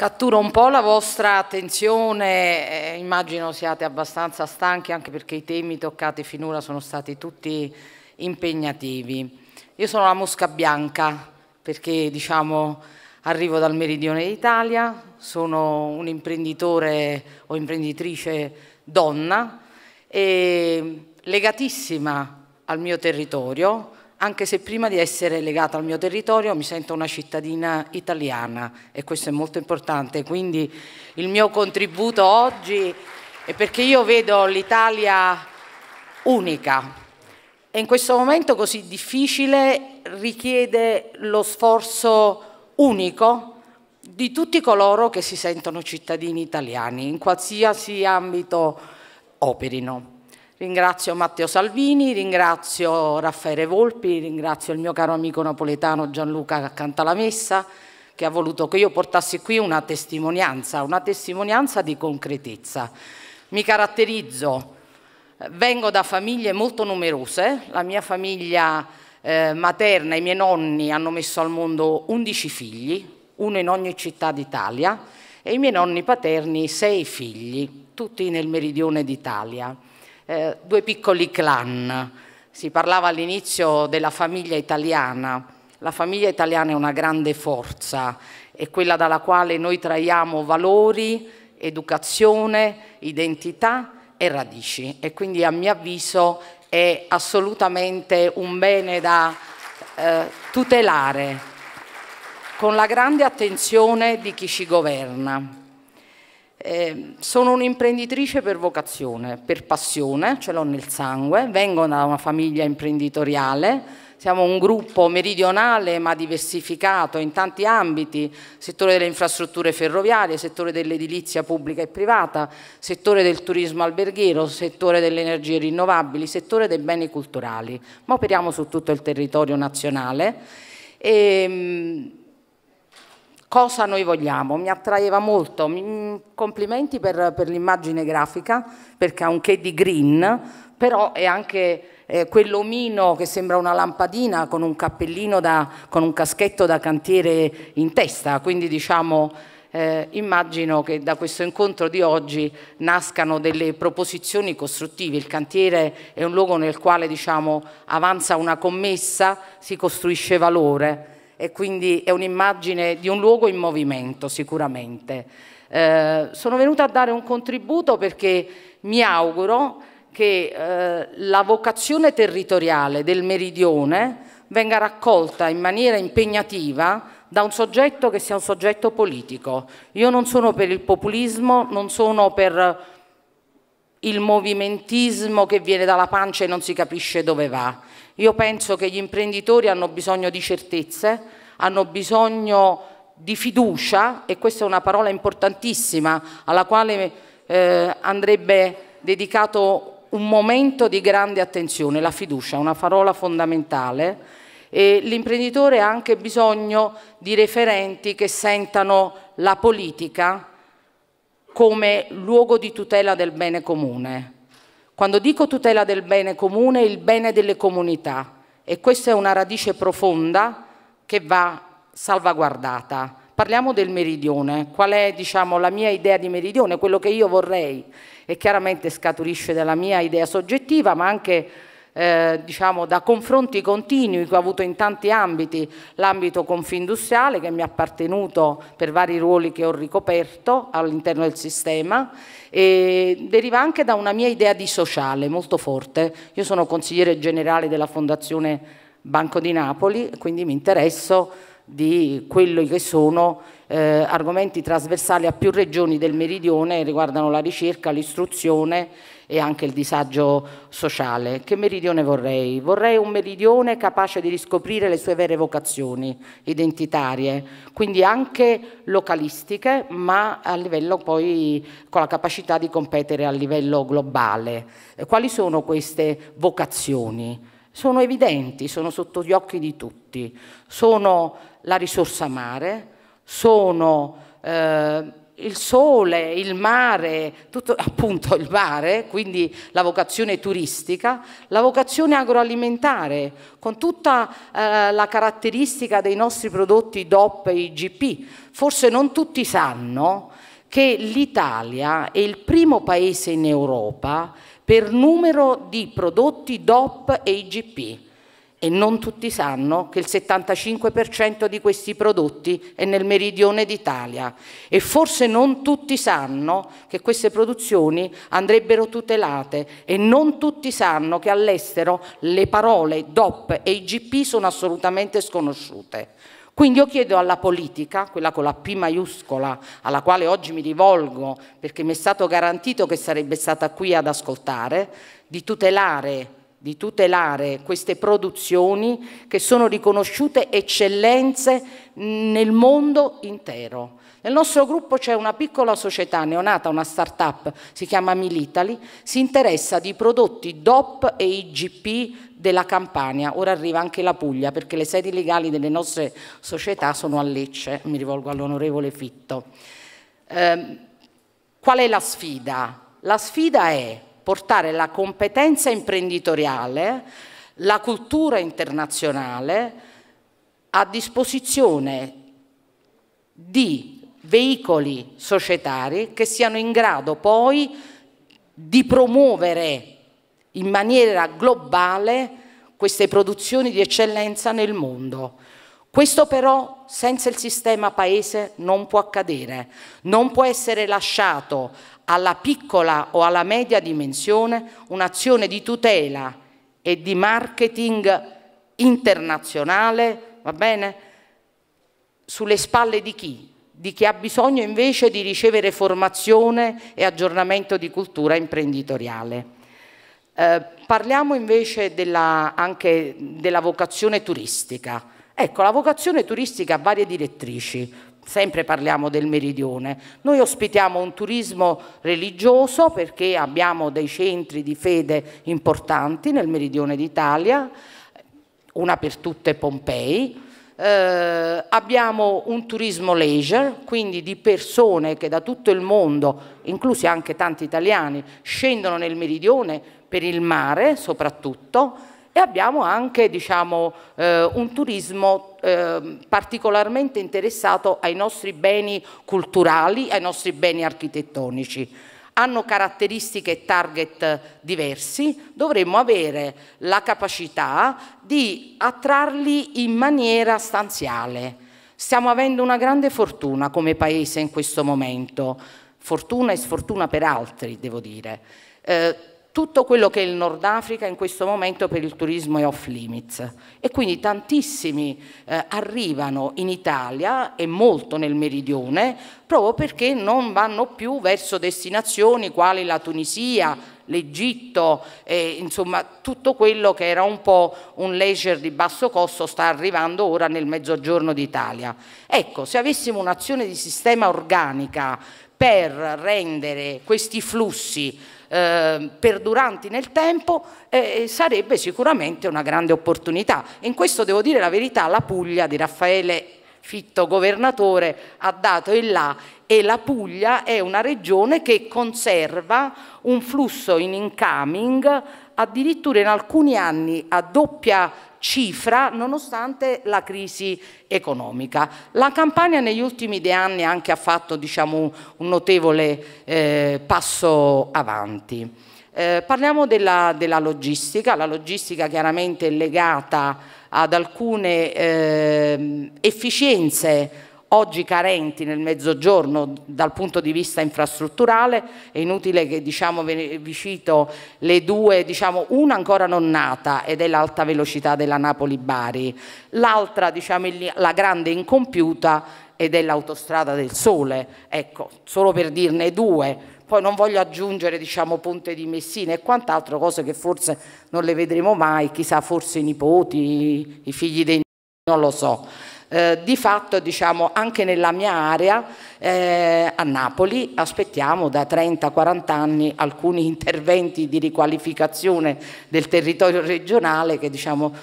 Cattura un po' la vostra attenzione, eh, immagino siate abbastanza stanchi anche perché i temi toccati finora sono stati tutti impegnativi. Io sono la mosca bianca perché diciamo arrivo dal meridione d'Italia, sono un imprenditore o imprenditrice donna e legatissima al mio territorio, anche se prima di essere legata al mio territorio mi sento una cittadina italiana e questo è molto importante, quindi il mio contributo oggi è perché io vedo l'Italia unica e in questo momento così difficile richiede lo sforzo unico di tutti coloro che si sentono cittadini italiani in qualsiasi ambito operino. Ringrazio Matteo Salvini, ringrazio Raffaele Volpi, ringrazio il mio caro amico napoletano Gianluca Cantalamessa che ha voluto che io portassi qui una testimonianza, una testimonianza di concretezza. Mi caratterizzo, vengo da famiglie molto numerose, la mia famiglia eh, materna, i miei nonni hanno messo al mondo 11 figli, uno in ogni città d'Italia, e i miei nonni paterni 6 figli, tutti nel meridione d'Italia. Eh, due piccoli clan. Si parlava all'inizio della famiglia italiana. La famiglia italiana è una grande forza, è quella dalla quale noi traiamo valori, educazione, identità e radici e quindi a mio avviso è assolutamente un bene da eh, tutelare con la grande attenzione di chi ci governa. Eh, sono un'imprenditrice per vocazione, per passione, ce l'ho nel sangue, vengo da una famiglia imprenditoriale, siamo un gruppo meridionale ma diversificato in tanti ambiti, settore delle infrastrutture ferroviarie, settore dell'edilizia pubblica e privata, settore del turismo alberghiero, settore delle energie rinnovabili, settore dei beni culturali, ma operiamo su tutto il territorio nazionale. E, ehm, cosa noi vogliamo. Mi attraeva molto. Complimenti per, per l'immagine grafica, perché ha un che di green, però è anche eh, quell'omino che sembra una lampadina con un cappellino, da, con un caschetto da cantiere in testa. Quindi diciamo... Eh, immagino che da questo incontro di oggi nascano delle proposizioni costruttive. Il cantiere è un luogo nel quale diciamo, avanza una commessa, si costruisce valore e quindi è un'immagine di un luogo in movimento sicuramente. Eh, sono venuta a dare un contributo perché mi auguro che eh, la vocazione territoriale del meridione venga raccolta in maniera impegnativa da un soggetto che sia un soggetto politico. Io non sono per il populismo, non sono per il movimentismo che viene dalla pancia e non si capisce dove va. Io penso che gli imprenditori hanno bisogno di certezze, hanno bisogno di fiducia e questa è una parola importantissima alla quale eh, andrebbe dedicato un momento di grande attenzione, la fiducia, è una parola fondamentale e l'imprenditore ha anche bisogno di referenti che sentano la politica come luogo di tutela del bene comune. Quando dico tutela del bene comune, il bene delle comunità e questa è una radice profonda che va salvaguardata. Parliamo del meridione, qual è diciamo, la mia idea di meridione, quello che io vorrei e chiaramente scaturisce dalla mia idea soggettiva ma anche eh, diciamo, da confronti continui che ho avuto in tanti ambiti, l'ambito confindustriale che mi ha appartenuto per vari ruoli che ho ricoperto all'interno del sistema e deriva anche da una mia idea di sociale molto forte. Io sono consigliere generale della Fondazione Banco di Napoli, quindi mi interesso di quelli che sono eh, argomenti trasversali a più regioni del meridione, riguardano la ricerca, l'istruzione e anche il disagio sociale. Che meridione vorrei? Vorrei un meridione capace di riscoprire le sue vere vocazioni identitarie, quindi anche localistiche, ma a livello poi con la capacità di competere a livello globale. Quali sono queste vocazioni? sono evidenti, sono sotto gli occhi di tutti, sono la risorsa mare, sono eh, il sole, il mare, tutto, appunto il mare, quindi la vocazione turistica, la vocazione agroalimentare, con tutta eh, la caratteristica dei nostri prodotti DOP e IGP. Forse non tutti sanno che l'Italia è il primo paese in Europa per numero di prodotti DOP e IGP e non tutti sanno che il 75% di questi prodotti è nel meridione d'Italia e forse non tutti sanno che queste produzioni andrebbero tutelate e non tutti sanno che all'estero le parole DOP e IGP sono assolutamente sconosciute. Quindi io chiedo alla politica, quella con la P maiuscola, alla quale oggi mi rivolgo perché mi è stato garantito che sarebbe stata qui ad ascoltare, di tutelare di tutelare queste produzioni che sono riconosciute eccellenze nel mondo intero. Nel nostro gruppo c'è una piccola società neonata, una start-up, si chiama Militali, si interessa di prodotti DOP e IGP della Campania, ora arriva anche la Puglia perché le sedi legali delle nostre società sono a Lecce, mi rivolgo all'onorevole Fitto. Eh, qual è la sfida? La sfida è portare la competenza imprenditoriale, la cultura internazionale a disposizione di veicoli societari che siano in grado poi di promuovere in maniera globale queste produzioni di eccellenza nel mondo. Questo però senza il sistema paese non può accadere, non può essere lasciato alla piccola o alla media dimensione un'azione di tutela e di marketing internazionale, va bene? Sulle spalle di chi? di chi ha bisogno invece di ricevere formazione e aggiornamento di cultura imprenditoriale. Eh, parliamo invece della, anche della vocazione turistica. Ecco, la vocazione turistica ha varie direttrici, sempre parliamo del meridione. Noi ospitiamo un turismo religioso perché abbiamo dei centri di fede importanti nel meridione d'Italia, una per tutte Pompei, eh, abbiamo un turismo leisure, quindi di persone che da tutto il mondo, inclusi anche tanti italiani, scendono nel meridione per il mare soprattutto e abbiamo anche diciamo, eh, un turismo eh, particolarmente interessato ai nostri beni culturali, ai nostri beni architettonici hanno caratteristiche e target diversi, dovremmo avere la capacità di attrarli in maniera stanziale. Stiamo avendo una grande fortuna come paese in questo momento, fortuna e sfortuna per altri, devo dire. Eh, tutto quello che è il Nord Africa in questo momento per il turismo è off limits e quindi tantissimi eh, arrivano in Italia e molto nel meridione proprio perché non vanno più verso destinazioni quali la Tunisia, l'Egitto, eh, insomma tutto quello che era un po' un leisure di basso costo sta arrivando ora nel mezzogiorno d'Italia. Ecco, se avessimo un'azione di sistema organica per rendere questi flussi Ehm, perduranti nel tempo eh, sarebbe sicuramente una grande opportunità. In questo devo dire la verità, la Puglia di Raffaele Fitto governatore ha dato il là e la Puglia è una regione che conserva un flusso in incoming addirittura in alcuni anni a doppia cifra nonostante la crisi economica. La Campania negli ultimi due anni anche ha fatto diciamo, un notevole eh, passo avanti. Eh, parliamo della, della, logistica, la logistica chiaramente è legata ad alcune eh, efficienze oggi carenti nel mezzogiorno dal punto di vista infrastrutturale, è inutile che diciamo, vi cito le due, diciamo, una ancora non nata ed è l'alta velocità della Napoli-Bari, l'altra diciamo, la grande incompiuta ed è l'autostrada del sole, ecco, solo per dirne due. Poi non voglio aggiungere diciamo, Ponte di Messina e quant'altro, cose che forse non le vedremo mai, chissà forse i nipoti, i figli dei non lo so. Eh, di fatto diciamo, anche nella mia area eh, a Napoli aspettiamo da 30-40 anni alcuni interventi di riqualificazione del territorio regionale che diciamo,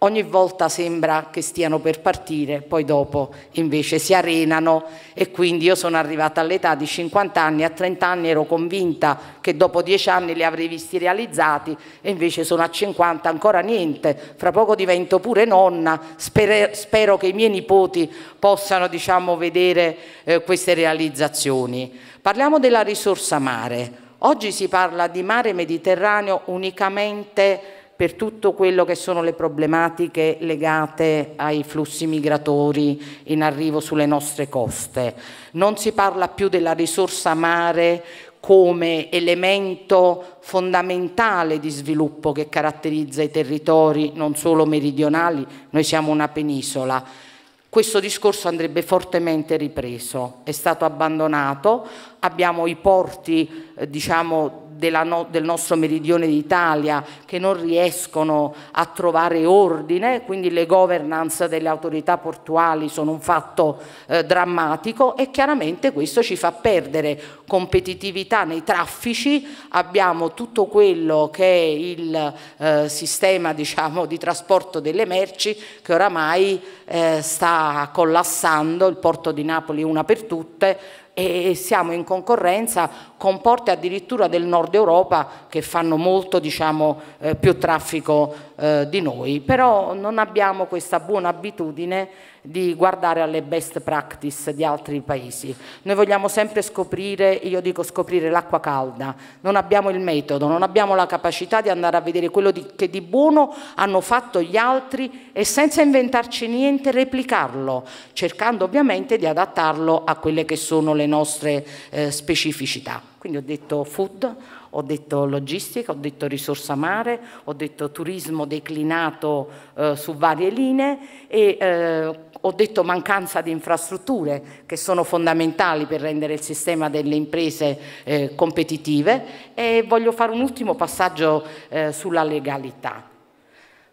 ogni volta sembra che stiano per partire, poi dopo invece si arenano e quindi io sono arrivata all'età di 50 anni, a 30 anni ero convinta che dopo 10 anni li avrei visti realizzati e invece sono a 50 ancora niente, fra poco divento pure nonna, spero, spero che i miei nipoti possano diciamo, vedere eh, queste realizzazioni. Parliamo della risorsa mare, oggi si parla di mare Mediterraneo unicamente per tutto quello che sono le problematiche legate ai flussi migratori in arrivo sulle nostre coste. Non si parla più della risorsa mare come elemento fondamentale di sviluppo che caratterizza i territori non solo meridionali, noi siamo una penisola. Questo discorso andrebbe fortemente ripreso, è stato abbandonato, abbiamo i porti eh, diciamo, no, del nostro meridione d'Italia che non riescono a trovare ordine, quindi le governance delle autorità portuali sono un fatto eh, drammatico e chiaramente questo ci fa perdere competitività nei traffici, abbiamo tutto quello che è il eh, sistema diciamo, di trasporto delle merci che oramai eh, sta collassando, il porto di Napoli una per tutte, e siamo in concorrenza con porte addirittura del nord Europa che fanno molto diciamo, eh, più traffico eh, di noi, però non abbiamo questa buona abitudine di guardare alle best practice di altri paesi. Noi vogliamo sempre scoprire, io dico scoprire l'acqua calda, non abbiamo il metodo, non abbiamo la capacità di andare a vedere quello di, che di buono hanno fatto gli altri e senza inventarci niente replicarlo, cercando ovviamente di adattarlo a quelle che sono le nostre eh, specificità. Quindi ho detto food, ho detto logistica, ho detto risorsa mare, ho detto turismo declinato eh, su varie linee e eh, ho detto mancanza di infrastrutture che sono fondamentali per rendere il sistema delle imprese eh, competitive e voglio fare un ultimo passaggio eh, sulla legalità.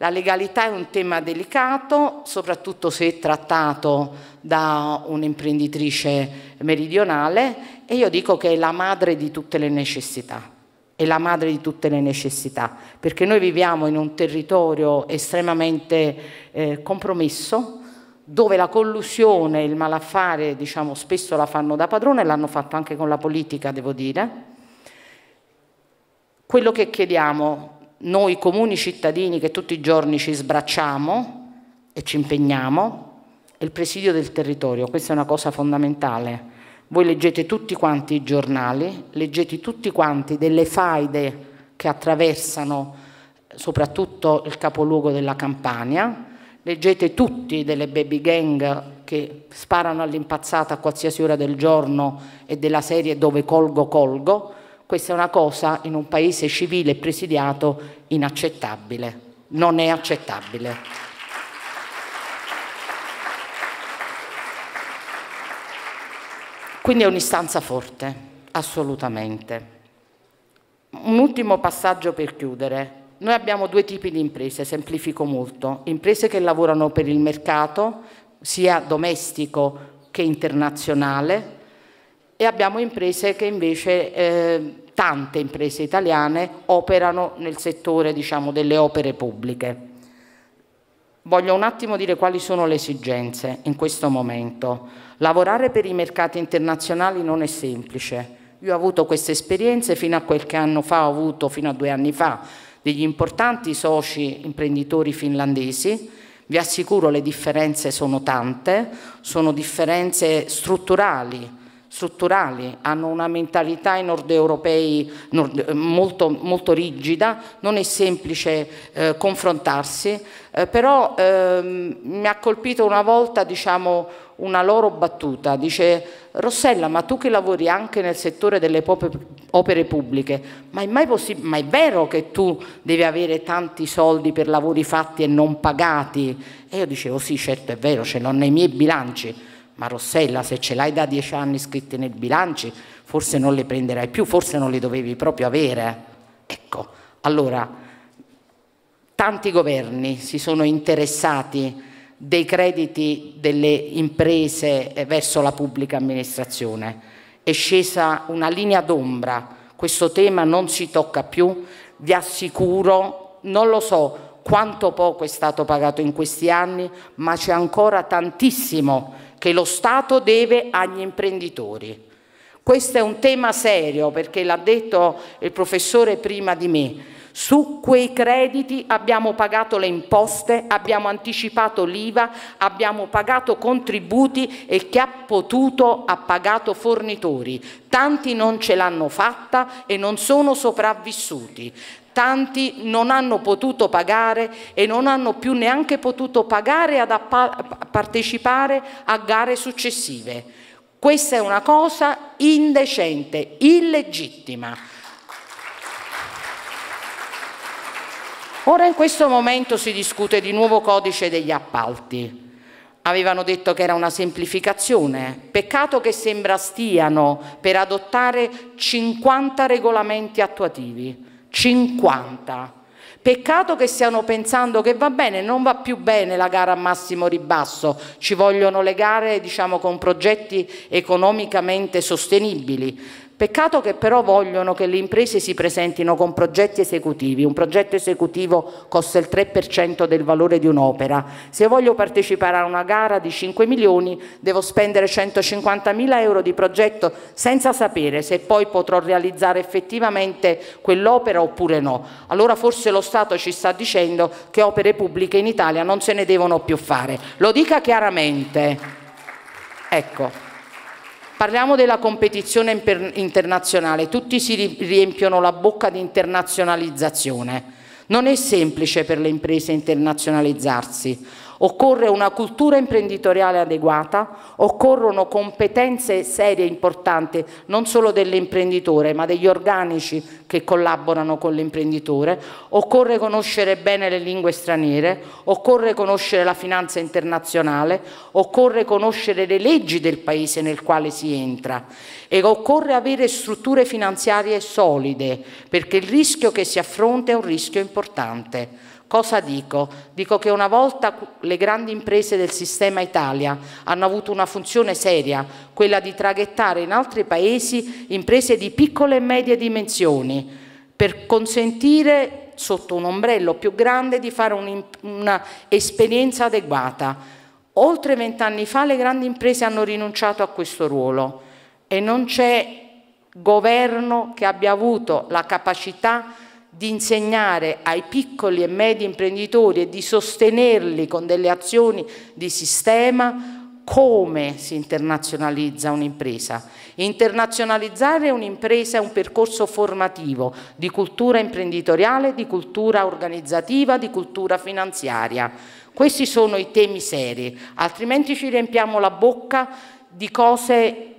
La legalità è un tema delicato, soprattutto se trattato da un'imprenditrice meridionale e io dico che è la madre di tutte le necessità è la madre di tutte le necessità, perché noi viviamo in un territorio estremamente eh, compromesso, dove la collusione e il malaffare diciamo, spesso la fanno da padrone, l'hanno fatto anche con la politica, devo dire. Quello che chiediamo noi comuni cittadini che tutti i giorni ci sbracciamo e ci impegniamo è il presidio del territorio, questa è una cosa fondamentale voi leggete tutti quanti i giornali, leggete tutti quanti delle faide che attraversano soprattutto il capoluogo della Campania, leggete tutti delle baby gang che sparano all'impazzata a qualsiasi ora del giorno e della serie dove colgo colgo, questa è una cosa in un paese civile e presidiato inaccettabile, non è accettabile. Quindi è un'istanza forte, assolutamente. Un ultimo passaggio per chiudere. Noi abbiamo due tipi di imprese, semplifico molto. Imprese che lavorano per il mercato, sia domestico che internazionale, e abbiamo imprese che invece, eh, tante imprese italiane, operano nel settore diciamo, delle opere pubbliche. Voglio un attimo dire quali sono le esigenze in questo momento. Lavorare per i mercati internazionali non è semplice. Io ho avuto queste esperienze fino a qualche anno fa, ho avuto fino a due anni fa degli importanti soci imprenditori finlandesi. Vi assicuro le differenze sono tante, sono differenze strutturali strutturali, hanno una mentalità i nordeuropei nord, eh, molto, molto, rigida, non è semplice eh, confrontarsi, eh, però ehm, mi ha colpito una volta diciamo, una loro battuta, dice Rossella ma tu che lavori anche nel settore delle opere pubbliche, ma è, mai ma è vero che tu devi avere tanti soldi per lavori fatti e non pagati? E io dicevo sì certo è vero, ce l'ho nei miei bilanci ma Rossella se ce l'hai da dieci anni scritte nel bilancio forse non le prenderai più, forse non le dovevi proprio avere. Ecco, allora, tanti governi si sono interessati dei crediti delle imprese verso la pubblica amministrazione. È scesa una linea d'ombra, questo tema non si tocca più, vi assicuro, non lo so quanto poco è stato pagato in questi anni, ma c'è ancora tantissimo che lo Stato deve agli imprenditori. Questo è un tema serio perché l'ha detto il professore prima di me. Su quei crediti abbiamo pagato le imposte, abbiamo anticipato l'IVA, abbiamo pagato contributi e chi ha potuto ha pagato fornitori. Tanti non ce l'hanno fatta e non sono sopravvissuti. Tanti non hanno potuto pagare e non hanno più neanche potuto pagare ad partecipare a gare successive. Questa è una cosa indecente, illegittima. Ora in questo momento si discute di nuovo codice degli appalti avevano detto che era una semplificazione. Peccato che sembra stiano per adottare 50 regolamenti attuativi. 50. Peccato che stiano pensando che va bene, non va più bene la gara a massimo ribasso, ci vogliono le gare diciamo, con progetti economicamente sostenibili, Peccato che però vogliono che le imprese si presentino con progetti esecutivi. Un progetto esecutivo costa il 3% del valore di un'opera. Se voglio partecipare a una gara di 5 milioni devo spendere 150 mila euro di progetto senza sapere se poi potrò realizzare effettivamente quell'opera oppure no. Allora forse lo Stato ci sta dicendo che opere pubbliche in Italia non se ne devono più fare. Lo dica chiaramente. Ecco. Parliamo della competizione internazionale, tutti si riempiono la bocca di internazionalizzazione. Non è semplice per le imprese internazionalizzarsi. Occorre una cultura imprenditoriale adeguata, occorrono competenze serie e importanti non solo dell'imprenditore ma degli organici che collaborano con l'imprenditore, occorre conoscere bene le lingue straniere, occorre conoscere la finanza internazionale, occorre conoscere le leggi del paese nel quale si entra e occorre avere strutture finanziarie solide perché il rischio che si affronta è un rischio importante. Cosa dico? Dico che una volta le grandi imprese del sistema Italia hanno avuto una funzione seria, quella di traghettare in altri paesi imprese di piccole e medie dimensioni per consentire sotto un ombrello più grande di fare un'esperienza adeguata. Oltre vent'anni fa le grandi imprese hanno rinunciato a questo ruolo e non c'è governo che abbia avuto la capacità di insegnare ai piccoli e medi imprenditori e di sostenerli con delle azioni di sistema come si internazionalizza un'impresa. Internazionalizzare un'impresa è un percorso formativo di cultura imprenditoriale, di cultura organizzativa, di cultura finanziaria. Questi sono i temi seri, altrimenti ci riempiamo la bocca di cose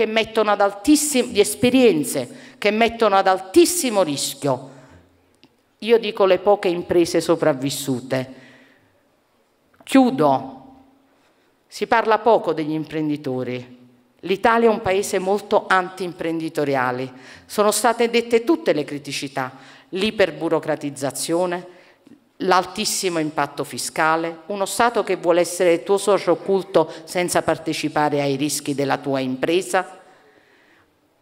che mettono ad altissimo, di esperienze che mettono ad altissimo rischio, io dico le poche imprese sopravvissute. Chiudo, si parla poco degli imprenditori. L'Italia è un paese molto anti-imprenditoriale. Sono state dette tutte le criticità, l'iperburocratizzazione, l'altissimo impatto fiscale, uno Stato che vuole essere il tuo socio occulto senza partecipare ai rischi della tua impresa,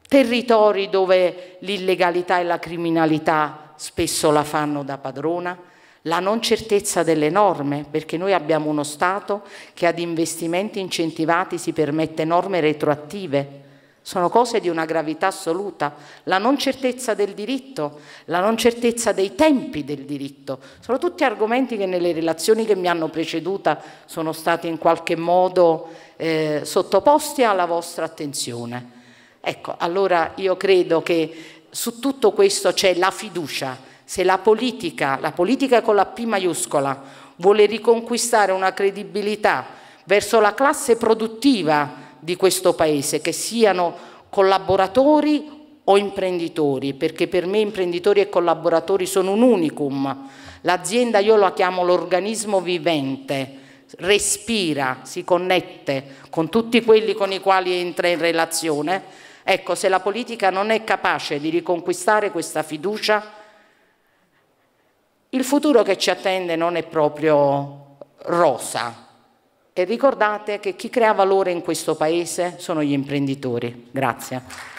territori dove l'illegalità e la criminalità spesso la fanno da padrona, la non certezza delle norme, perché noi abbiamo uno Stato che ad investimenti incentivati si permette norme retroattive, sono cose di una gravità assoluta. La non certezza del diritto, la non certezza dei tempi del diritto, sono tutti argomenti che nelle relazioni che mi hanno preceduta sono stati in qualche modo eh, sottoposti alla vostra attenzione. Ecco, allora io credo che su tutto questo c'è la fiducia. Se la politica, la politica con la P maiuscola, vuole riconquistare una credibilità verso la classe produttiva, di questo Paese, che siano collaboratori o imprenditori, perché per me imprenditori e collaboratori sono un unicum. L'azienda io la chiamo l'organismo vivente, respira, si connette con tutti quelli con i quali entra in relazione. Ecco, se la politica non è capace di riconquistare questa fiducia, il futuro che ci attende non è proprio rosa. E ricordate che chi crea valore in questo Paese sono gli imprenditori. Grazie.